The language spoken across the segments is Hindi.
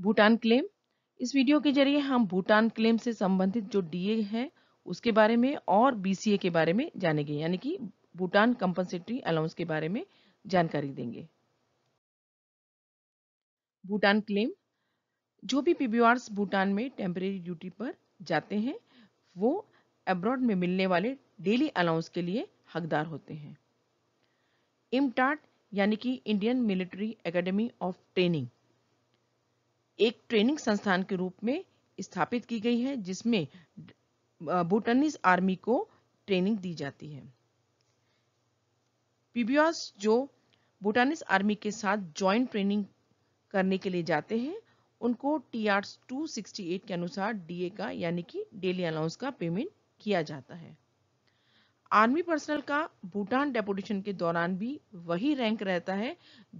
भूटान क्लेम इस वीडियो के जरिए हम भूटान क्लेम से संबंधित जो डीए है उसके बारे में और बीसीए के बारे में जानेंगे यानी कि भूटान कंपनसेटरी अलाउंस के बारे में जानकारी देंगे भूटान क्लेम जो भी पीबीआर भूटान में टेम्परेरी ड्यूटी पर जाते हैं वो अब्रॉड में मिलने वाले डेली अलाउंस के लिए हकदार होते हैं इमटाट यानी कि Indian Military Academy of training एक ट्रेनिंग संस्थान के रूप में स्थापित की गई है जिसमें भूटानीज आर्मी को ट्रेनिंग दी जाती है पीबीआस जो भूटानीज आर्मी के साथ ज्वाइंट ट्रेनिंग करने के लिए जाते हैं उनको टी आर टू एट के अनुसार डीए का यानी कि डेली अलाउंस का पेमेंट किया जाता है आर्मी पर्सनल का भूटान डेपुटेशन के दौरान भी वही रैंक रहता है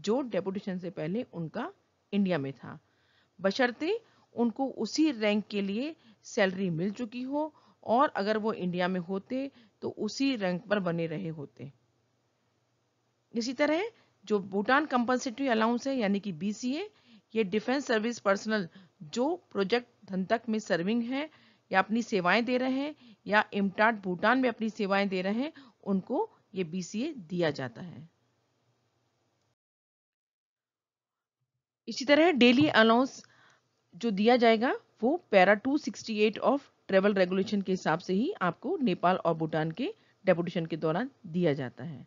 जो डेपुटेशन से पहले उनका इंडिया में था बशर्ते उनको उसी रैंक के लिए सैलरी मिल चुकी हो और अगर वो इंडिया में होते तो उसी रैंक पर बने रहे होते इसी तरह जो भूटान कंपनसेटरी अलाउंस है यानी कि बीसीए ये डिफेंस सर्विस पर्सनल जो प्रोजेक्ट धनतक में सर्विंग है या अपनी सेवाएं दे रहे हैं या इमटाट भूटान में अपनी सेवाएं दे रहे हैं उनको ये बीसीए दिया जाता है इसी तरह डेली अलाउंस जो दिया जाएगा वो पैरा 268 ऑफ ट्रेवल रेगुलेशन के हिसाब से ही आपको नेपाल और भूटान के डेपुटेशन के दौरान दिया जाता है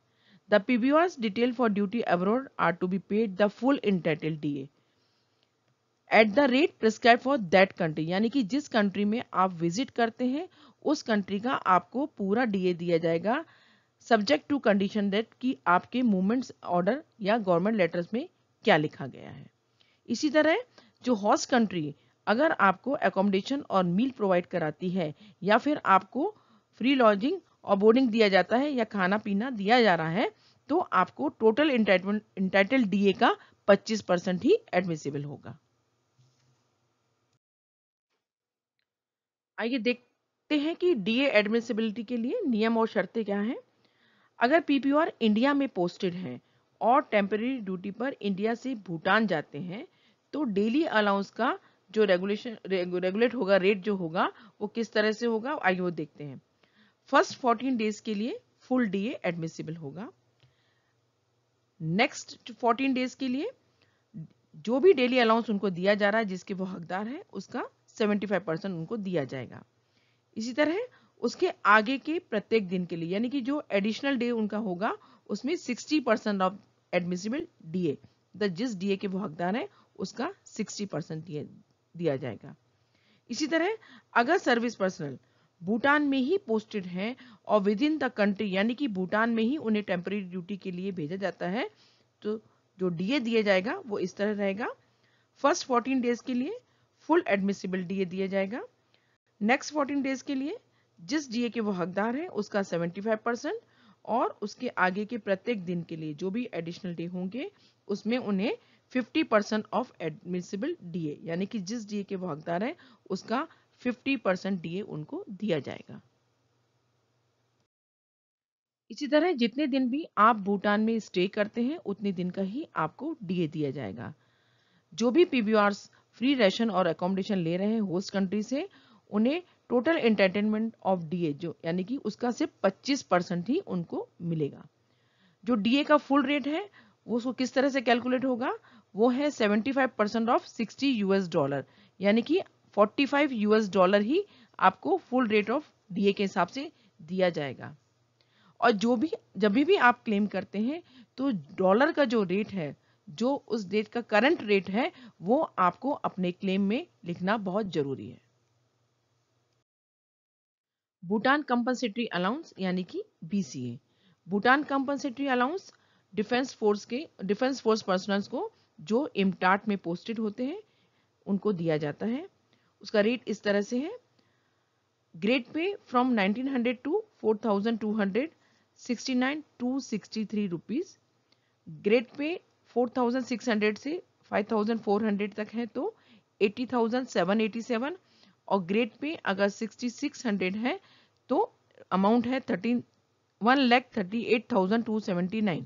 the PBOR detail for duty abroad are to be paid the full entitle DA at the rate prescribe for that country यानी कि जिस कंट्री में आप विजिट करते हैं उस कंट्री का आपको पूरा डीए दिया जाएगा सब्जेक्ट टू कंडीशन डेट कि आपके मूवमेंट्स ऑर्डर या गवर्नमेंट लेटर्स में क्या लिखा गया है इसी तरह जो हॉस्ट कंट्री अगर आपको एकोमोडेशन और मील प्रोवाइड कराती है या फिर आपको फ्री लॉजिंग और बोर्डिंग दिया जाता है या खाना पीना दिया जा रहा है तो आपको टोटल इंटाइटमेंट इंटाइटल डीए का 25 परसेंट ही एडमिसिबल होगा आइए देखते हैं कि डीए एडमिसिबिलिटी के लिए नियम और शर्तें क्या हैं अगर पीपीआर इंडिया में पोस्टेड है और टेम्पररी ड्यूटी पर इंडिया से भूटान जाते हैं तो डेली अलाउंस का जो रेगुलेशन रेगुलेट होगा रेट जो होगा वो किस तरह से होगा आइए वो देखते हैं फर्स्ट फोर्टीन डेज के लिए फुल डीए एडमिसिबल होगा नेक्स्ट फोर्टीन डेज के लिए जो भी डेली अलाउंस उनको दिया जा रहा है जिसके वो हकदार है उसका 75 परसेंट उनको दिया जाएगा इसी तरह उसके आगे के प्रत्येक दिन के लिए यानी कि जो एडिशनल डे उनका होगा उसमें sixty percent of admissible DA जिस डीए के वो हकदार है उसका 60 परसेंट दिया जाएगा इसी तरह अगर सर्विस पर्सनल भूटान में ही पोस्टेड है और विद इन द कंट्री यानी कि भूटान में ही उन्हें टेम्परेरी ड्यूटी के लिए भेजा जाता है तो जो डीए दिया जाएगा वो इस तरह रहेगा फर्स्ट 14 डेज के लिए फुल एडमिसिबल डीए दिया जाएगा नेक्स्ट 14 डेज के लिए जिस डीए के वो हकदार हैं उसका 75 परसेंट और उसके आगे के प्रत्येक दिन के लिए जो भी एडिशनल डे होंगे उसमें उन्हें 50 परसेंट ऑफ एडमिसिबल डीए यानी कि जिस डीए के वो हकदार हैं उसका 50 परसेंट डीए उनको दिया जाएगा इसी तरह जितने दिन भी आप भूटान में स्टे करते हैं उतने दिन का ही आपको डीए दिया जाएगा जो भी पीबीआर फ्री रेशन और अकोमोडेशन ले रहे हैं होस्ट कंट्री से उन्हें टोटल एंटरटेनमेंट ऑफ डीए जो यानी कि उसका सिर्फ 25 परसेंट ही उनको मिलेगा जो डीए का फुल रेट है वो उसको किस तरह से कैलकुलेट होगा वो है 75 परसेंट ऑफ 60 यूएस डॉलर यानी कि 45 यूएस डॉलर ही आपको फुल रेट ऑफ डीए के हिसाब से दिया जाएगा और जो भी जब भी आप क्लेम करते हैं तो डॉलर का जो रेट है जो उस डेट का करंट रेट है वो आपको अपने क्लेम में लिखना बहुत जरूरी है भूटान कंपनसेटरी अलाउंस यानी कि BCA Bhutan compensatory allowance defence force के डिफेंस फोर्स पर्सनल्स को जो इम्टाट में पोस्टेड होते हैं उनको दिया जाता है उसका रेट इस तरह से है grade pay from 1900 to 4200 69 263 rupees grade pay 4600 से 5400 तक है तो 80,787 और ग्रेड पे अगर 6600 है तो अमाउंट है thirteen one lakh thirty eight thousand two seventy nine